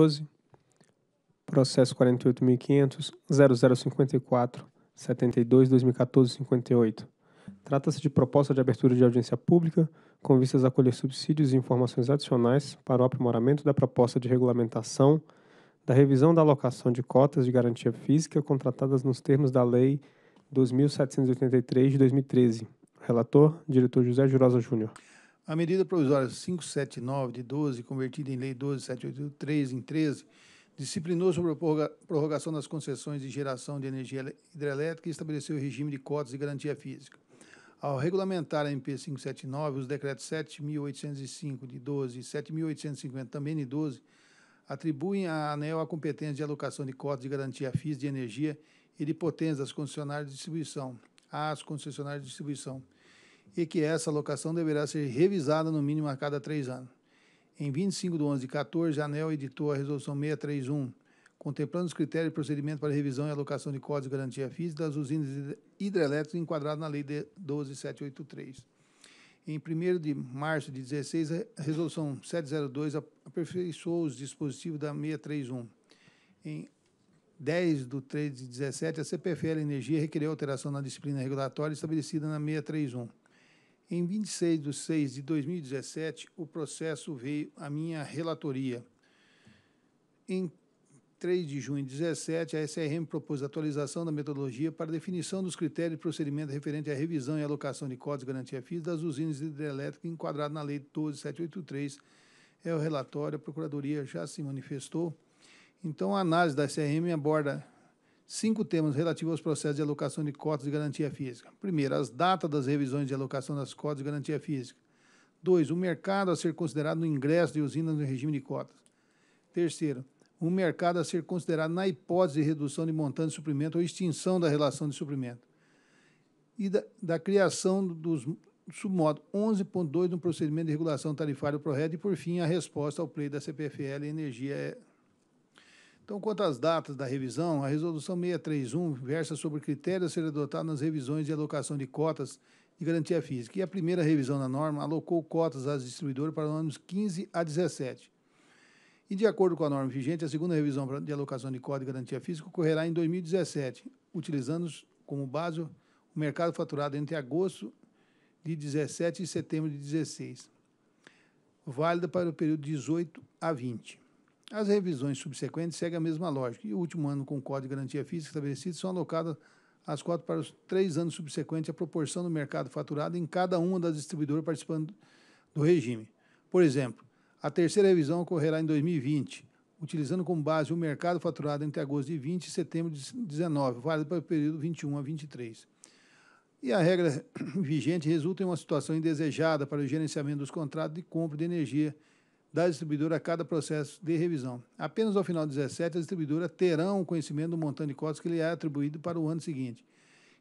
12, processo 48.500.0054.72.2014.58. Trata-se de proposta de abertura de audiência pública com vistas a colher subsídios e informações adicionais para o aprimoramento da proposta de regulamentação da revisão da alocação de cotas de garantia física contratadas nos termos da Lei 2783 de 2013. Relator, diretor José Jurosa Júnior. A medida provisória 579 de 12, convertida em Lei 12783 em 13, disciplinou sobre a prorrogação das concessões de geração de energia hidrelétrica e estabeleceu o regime de cotas e garantia física. Ao regulamentar a MP 579, os decretos 7.805 de 12 e 7.850 também de 12 atribuem à ANEL a competência de alocação de cotas de garantia física de energia e de potência das concessionárias de distribuição, às concessionárias de distribuição, e que essa alocação deverá ser revisada no mínimo a cada três anos. Em 25 de 11 de 14, a ANEL editou a Resolução 631, contemplando os critérios e procedimento para revisão e alocação de códigos de garantia física das usinas hidrelétricas enquadradas na Lei 12783. Em 1 de março de 16, a Resolução 702 aperfeiçoou os dispositivos da 631. Em 10 de 13 de 17, a CPFL Energia requeriu alteração na disciplina regulatória estabelecida na 631 em 26 de 6 de 2017, o processo veio à minha relatoria. Em 3 de junho de 2017, a SRM propôs a atualização da metodologia para definição dos critérios de procedimento referente à revisão e alocação de códigos de garantia fis das usinas hidrelétricas enquadrado na Lei 12783. É o relatório, a Procuradoria já se manifestou. Então, a análise da SRM aborda cinco temas relativos aos processos de alocação de cotas de garantia física. Primeiro, as datas das revisões de alocação das cotas de garantia física. Dois, o mercado a ser considerado no ingresso de usinas no regime de cotas. Terceiro, o mercado a ser considerado na hipótese de redução de montante de suprimento ou extinção da relação de suprimento. E da, da criação dos submodos 11.2 no procedimento de regulação tarifária ProRed e, por fim, a resposta ao pleito da CPFL Energia eh, então, quanto às datas da revisão, a Resolução 631 versa sobre critérios a serem adotados nas revisões de alocação de cotas de garantia física. E a primeira revisão da norma alocou cotas às distribuidoras para os anos 15 a 17. E, de acordo com a norma vigente, a segunda revisão de alocação de cota de garantia física ocorrerá em 2017, utilizando como base o mercado faturado entre agosto de 17 e setembro de 16, válida para o período 18 a 20. As revisões subsequentes seguem a mesma lógica, e o último ano com o Código de Garantia Física estabelecido são alocadas as cotas para os três anos subsequentes à proporção do mercado faturado em cada uma das distribuidoras participando do regime. Por exemplo, a terceira revisão ocorrerá em 2020, utilizando como base o mercado faturado entre agosto de 20 e setembro de 19, válido para o período 21 a 23. E a regra vigente resulta em uma situação indesejada para o gerenciamento dos contratos de compra de energia da distribuidora a cada processo de revisão. Apenas ao final de 2017 a distribuidora terá o conhecimento do montante de cotas que lhe é atribuído para o ano seguinte,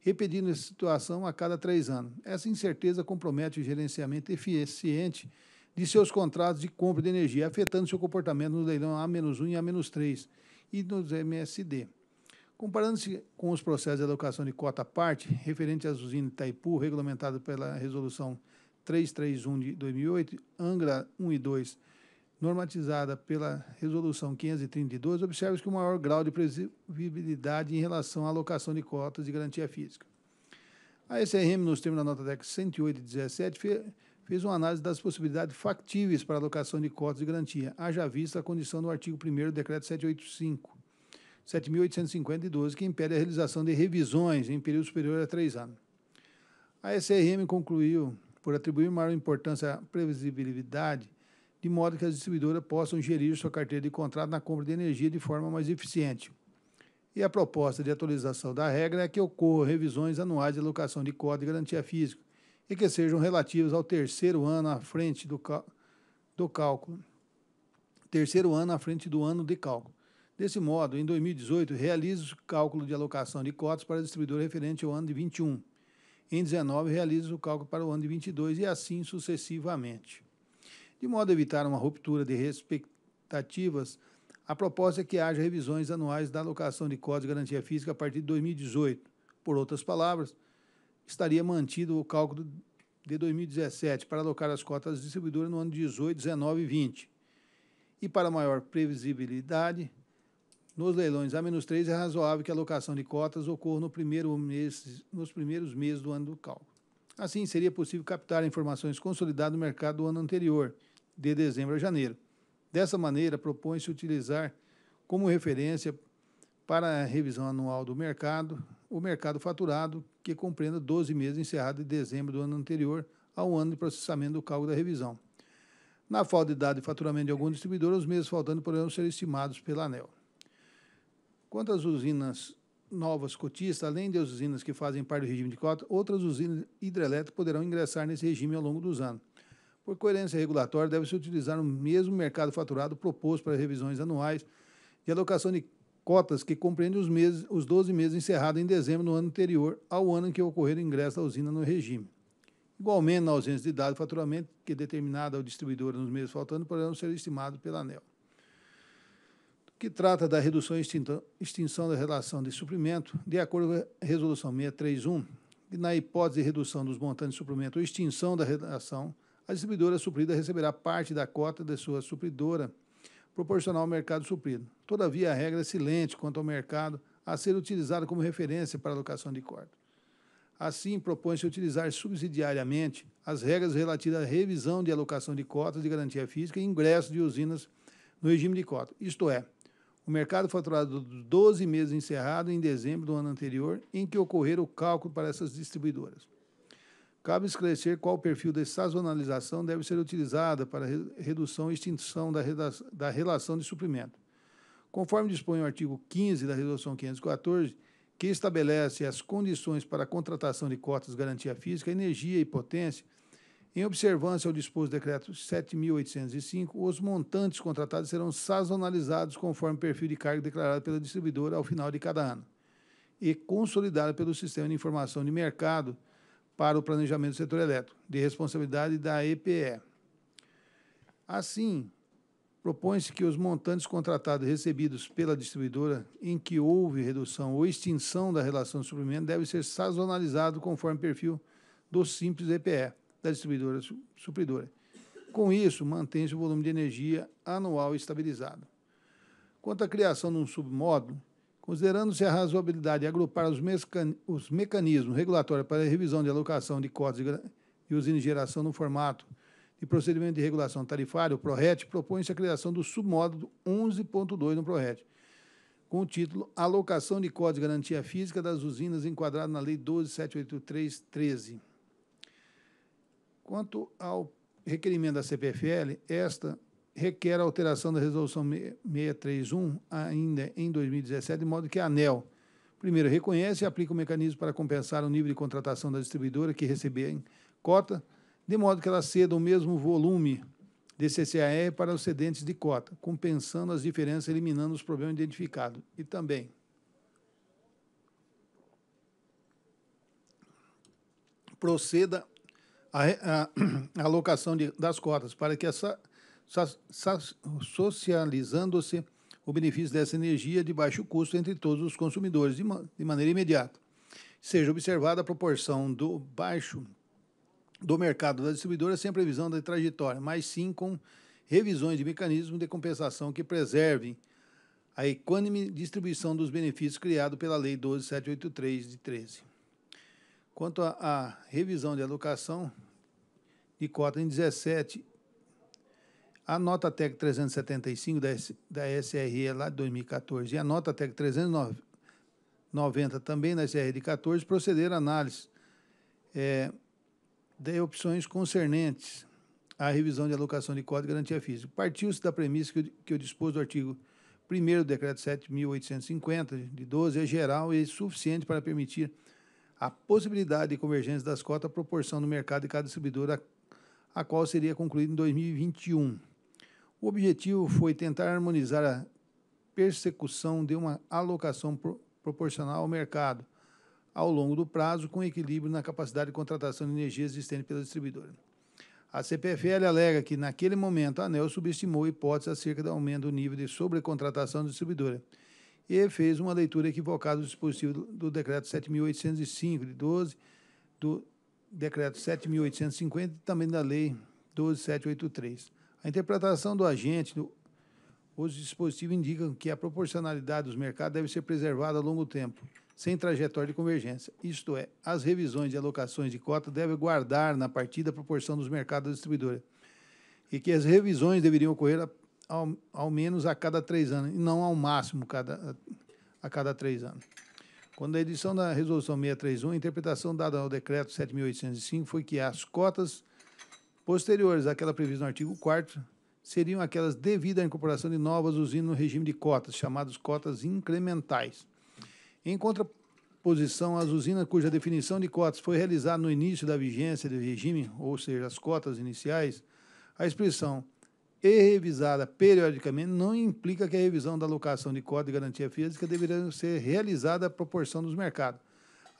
repetindo essa situação a cada três anos. Essa incerteza compromete o gerenciamento eficiente de seus contratos de compra de energia, afetando seu comportamento no leilão A-1 e A-3 e nos MSD. Comparando-se com os processos de alocação de cota à parte, referente às usinas de Itaipu, regulamentado pela Resolução 331 de 2008, Angra 1 e 2 normatizada pela Resolução 532, observa que o maior grau de previsibilidade em relação à alocação de cotas de garantia física. A SRM, nos termos da nota DEC 108 e 17, fe fez uma análise das possibilidades factíveis para alocação de cotas de garantia, haja vista a condição do artigo 1 do Decreto 785, 7.852, que impede a realização de revisões em período superior a três anos. A SRM concluiu, por atribuir maior importância à previsibilidade de modo que as distribuidoras possam gerir sua carteira de contrato na compra de energia de forma mais eficiente. E a proposta de atualização da regra é que ocorram revisões anuais de alocação de cota de garantia física e que sejam relativas ao terceiro ano à frente do, do cálculo. Terceiro ano à frente do ano de cálculo. Desse modo, em 2018, realiza o cálculo de alocação de cotas para a distribuidora referente ao ano de 21. Em 19, realiza o cálculo para o ano de 22 e assim sucessivamente de modo a evitar uma ruptura de expectativas. A proposta é que haja revisões anuais da alocação de cotas de garantia física a partir de 2018. Por outras palavras, estaria mantido o cálculo de 2017 para alocar as cotas distribuidoras no ano 18, 19 e 20. E para maior previsibilidade, nos leilões a menos 3 é razoável que a alocação de cotas ocorra no primeiro mês, nos primeiros meses do ano do cálculo. Assim, seria possível captar informações consolidadas do mercado do ano anterior de dezembro a janeiro. Dessa maneira, propõe-se utilizar como referência para a revisão anual do mercado o mercado faturado, que compreenda 12 meses encerrado em dezembro do ano anterior ao ano de processamento do cálculo da revisão. Na falta de dados de faturamento de algum distribuidor, os meses faltando poderão ser estimados pela ANEL. Quanto às usinas novas cotistas, além das usinas que fazem parte do regime de cota, outras usinas hidrelétricas poderão ingressar nesse regime ao longo dos anos. Por coerência regulatória, deve-se utilizar o mesmo mercado faturado proposto para revisões anuais de alocação de cotas que compreende os, meses, os 12 meses encerrados em dezembro do ano anterior ao ano em que ocorreu o ingresso da usina no regime. Igualmente, na ausência de dado de faturamento que é determinado ao distribuidor nos meses faltando, poderão ser estimado pela ANEL. Que trata da redução e extinção da relação de suprimento, de acordo com a Resolução 631, na hipótese de redução dos montantes de suprimento ou extinção da relação, a distribuidora suprida receberá parte da cota de sua supridora proporcional ao mercado suprido. Todavia, a regra é silente quanto ao mercado a ser utilizado como referência para a alocação de cota. Assim, propõe-se utilizar subsidiariamente as regras relativas à revisão de alocação de cotas de garantia física e ingresso de usinas no regime de cota, isto é, o mercado faturado dos 12 meses encerrado em dezembro do ano anterior em que ocorrer o cálculo para essas distribuidoras. Cabe esclarecer qual perfil de sazonalização deve ser utilizada para redução e extinção da, relação de suprimento. Conforme dispõe o artigo 15 da Resolução 514, que estabelece as condições para a contratação de cotas de garantia física, energia e potência, em observância ao disposto do decreto 7.805, os montantes contratados serão sazonalizados conforme o perfil de carga declarado pela distribuidora ao final de cada ano e consolidado pelo Sistema de Informação de Mercado para o planejamento do setor elétrico, de responsabilidade da EPE. Assim, propõe-se que os montantes contratados recebidos pela distribuidora em que houve redução ou extinção da relação de suprimento devem ser sazonalizados conforme perfil do simples EPE da distribuidora supridora. Com isso, mantém-se o volume de energia anual estabilizado. Quanto à criação de um submódulo, Considerando-se a razoabilidade de agrupar os, mecan... os mecanismos regulatórios para a revisão de alocação de cotas e usina de geração no formato de procedimento de regulação tarifária, o PRORET, propõe-se a criação do submódulo 11.2 no PRORET, com o título Alocação de códigos de Garantia Física das Usinas enquadrado na Lei 12.783-13. Quanto ao requerimento da CPFL, esta requer a alteração da Resolução 631, ainda em 2017, de modo que a ANEL, primeiro, reconhece e aplica o mecanismo para compensar o nível de contratação da distribuidora que receberem cota, de modo que ela ceda o mesmo volume de CCAE para os cedentes de cota, compensando as diferenças, eliminando os problemas identificados. E também, proceda à alocação de, das cotas para que essa socializando-se o benefício dessa energia de baixo custo entre todos os consumidores de, maneira imediata. Seja observada a proporção do baixo do mercado da distribuidora sem previsão da trajetória, mas sim com revisões de mecanismos de compensação que preservem a equânime distribuição dos benefícios criado pela Lei 12783 de 13. Quanto à revisão de alocação de cota em 17 a nota TEC 375 da, da SRE lá de 2014 e a nota TEC 390 também da SRE de 14 procederam à análise é, de opções concernentes à revisão de alocação de código de garantia física. Partiu-se da premissa que eu, que eu dispus do artigo 1 do Decreto 7.850, de 12, é geral e suficiente para permitir a possibilidade de convergência das cotas à proporção do mercado de cada distribuidor, a, a qual seria concluída em 2021. O objetivo foi tentar harmonizar a persecução de uma alocação pro proporcional ao mercado ao longo do prazo, com equilíbrio na capacidade de contratação de energia existente pela distribuidora. A CPFL alega que, naquele momento, a ANEL subestimou hipóteses acerca do aumento do nível de sobrecontratação da distribuidora e fez uma leitura equivocada do dispositivo do Decreto 7.805, de 12, do Decreto 7.850 e também da Lei 12.783. A interpretação do agente, do, os dispositivos indicam que a proporcionalidade dos mercados deve ser preservada a longo tempo, sem trajetória de convergência. Isto é, as revisões de alocações de cota devem guardar na partida a proporção dos mercados da distribuidora e que as revisões deveriam ocorrer ao, ao menos a cada três anos, e não ao máximo cada, a cada três anos. Quando a edição da Resolução 631, a interpretação dada ao Decreto 7.805 foi que as cotas posteriores àquela prevista no artigo 4 seriam aquelas devido à incorporação de novas usinas no regime de cotas, chamadas cotas incrementais. Em contraposição às usinas cuja definição de cotas foi realizada no início da vigência do regime, ou seja, as cotas iniciais, a expressão e revisada periodicamente não implica que a revisão da alocação de cota de garantia física deveria ser realizada à proporção dos mercados.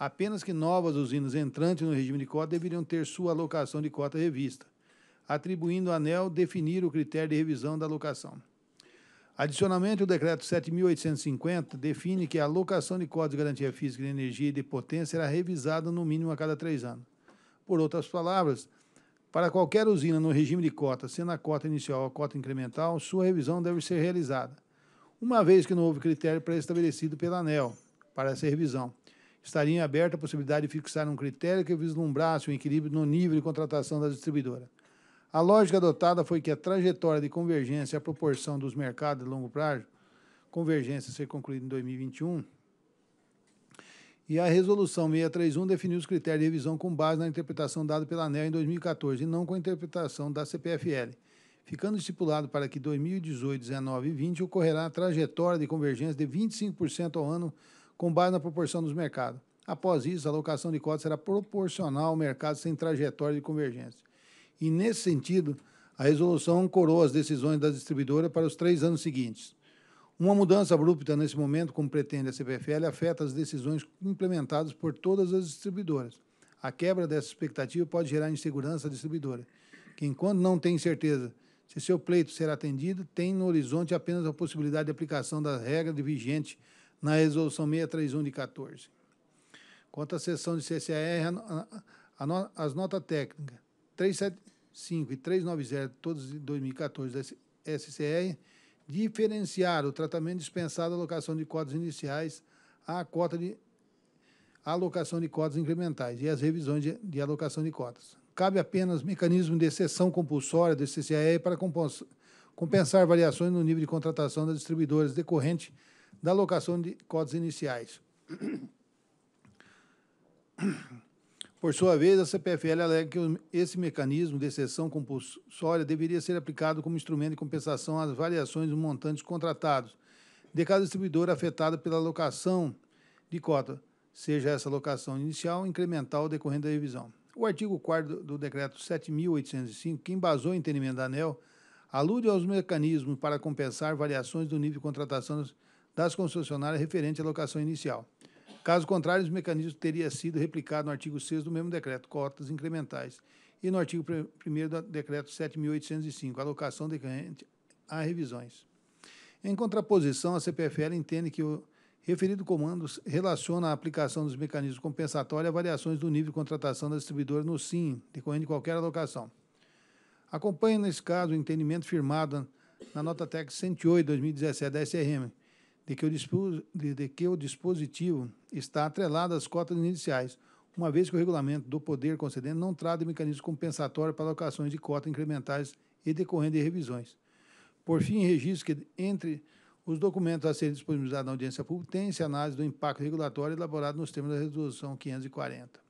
Apenas que novas usinas entrantes no regime de cota deveriam ter sua alocação de cota revista atribuindo à ANEL definir o critério de revisão da locação. Adicionalmente, o decreto 7.850 define que a locação de cotas de garantia física de energia e de potência será revisada no mínimo a cada três anos. Por outras palavras, para qualquer usina no regime de cota, sendo a cota inicial a cota incremental, sua revisão deve ser realizada, uma vez que não houve critério pré-estabelecido pela ANEL para essa revisão. Estaria aberta a possibilidade de fixar um critério que vislumbrasse o um equilíbrio no nível de contratação da distribuidora. A lógica adotada foi que a trajetória de convergência e a proporção dos mercados de longo prazo, convergência ser concluída em 2021, e a resolução 631 definiu os critérios de revisão com base na interpretação dada pela ANEL em 2014 e não com a interpretação da CPFL, ficando estipulado para que 2018, 19 e 20 ocorrerá a trajetória de convergência de 25% ao ano com base na proporção dos mercados. Após isso, a alocação de cotas será proporcional ao mercado sem trajetória de convergência e, nesse sentido, a resolução ancorou as decisões da distribuidora para os três anos seguintes. Uma mudança abrupta nesse momento, como pretende a CPFL, afeta as decisões implementadas por todas as distribuidoras. A quebra dessa expectativa pode gerar insegurança à distribuidora, que, enquanto não tem certeza se seu pleito será atendido, tem no horizonte apenas a possibilidade de aplicação da regra de vigente na Resolução 631 de 14. Quanto à sessão de CCR, a, a, a, as notas técnicas. 375 e 390, todos de 2014 da SCR, diferenciar o tratamento dispensado à alocação de cotas iniciais à cota de alocação de cotas incrementais e as revisões de, de alocação de cotas. Cabe apenas mecanismo de exceção compulsória do CCAE para compensar variações no nível de contratação das distribuidoras decorrente da alocação de cotas iniciais. Por sua vez, a CPFL alega que esse mecanismo de exceção compulsória deveria ser aplicado como instrumento de compensação às variações dos montantes contratados de cada distribuidor afetado pela alocação de cota, seja essa alocação inicial, incremental decorrente da revisão. O artigo 4 do Decreto 7.805, que embasou o entendimento da ANEL, alude aos mecanismos para compensar variações do nível de contratação das concessionárias referente à alocação inicial. Caso contrário, os mecanismos teria sido replicado no artigo 6 do mesmo decreto, cotas incrementais, e no artigo 1 do decreto 7.805, alocação decorrente a revisões. Em contraposição, a CPFL entende que o referido comando relaciona a aplicação dos mecanismos compensatórios a variações do nível de contratação da distribuidora no SIM, decorrente de qualquer alocação. acompanhe nesse caso, o entendimento firmado na nota técnica 108-2017 da SRM, de que, de, de que o, dispositivo está atrelado às cotas iniciais, uma vez que o regulamento do poder concedente não trata de mecanismo compensatório para alocações de cotas incrementais e decorrendo de revisões. Por fim, registro que entre os documentos a serem disponibilizados na audiência pública tem-se análise do impacto regulatório elaborado nos termos da Resolução 540.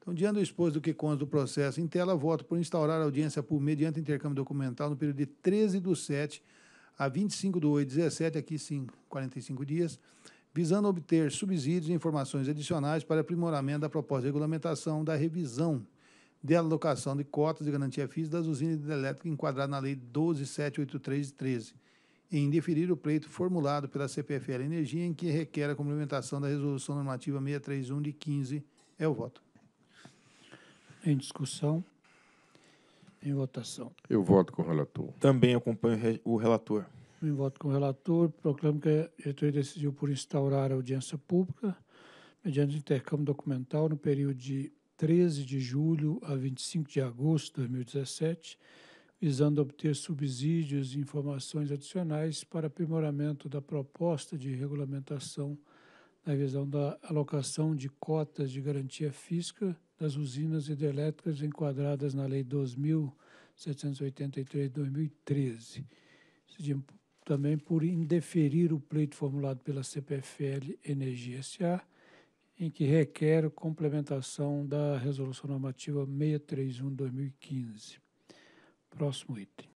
Então, diante do exposto do que consta do processo em tela, voto por instaurar a audiência pública mediante intercâmbio documental no período de 13 de setembro a 25 de 8 17, aqui sim, 45 dias, visando obter subsídios e informações adicionais para aprimoramento da proposta de regulamentação da revisão de alocação de cotas de garantia física das usinas hidrelétricas enquadrada na Lei 12.783/13, e indeferir o pleito formulado pela CPFL Energia em que requer a complementação da Resolução Normativa 631 de 15. É o voto. Em discussão. Em votação. Eu voto com o relator. Também acompanho o relator. Em voto com o relator, proclamo que a diretoria decidiu por instaurar a audiência pública mediante intercâmbio documental no período de 13 de julho a 25 de agosto de 2017, visando obter subsídios e informações adicionais para aprimoramento da proposta de regulamentação na visão da alocação de cotas de garantia física das usinas hidrelétricas enquadradas na Lei 2783 2013. Também por indeferir o pleito formulado pela CPFL Energia SA, em que requer complementação da Resolução Normativa 631-2015. Próximo item.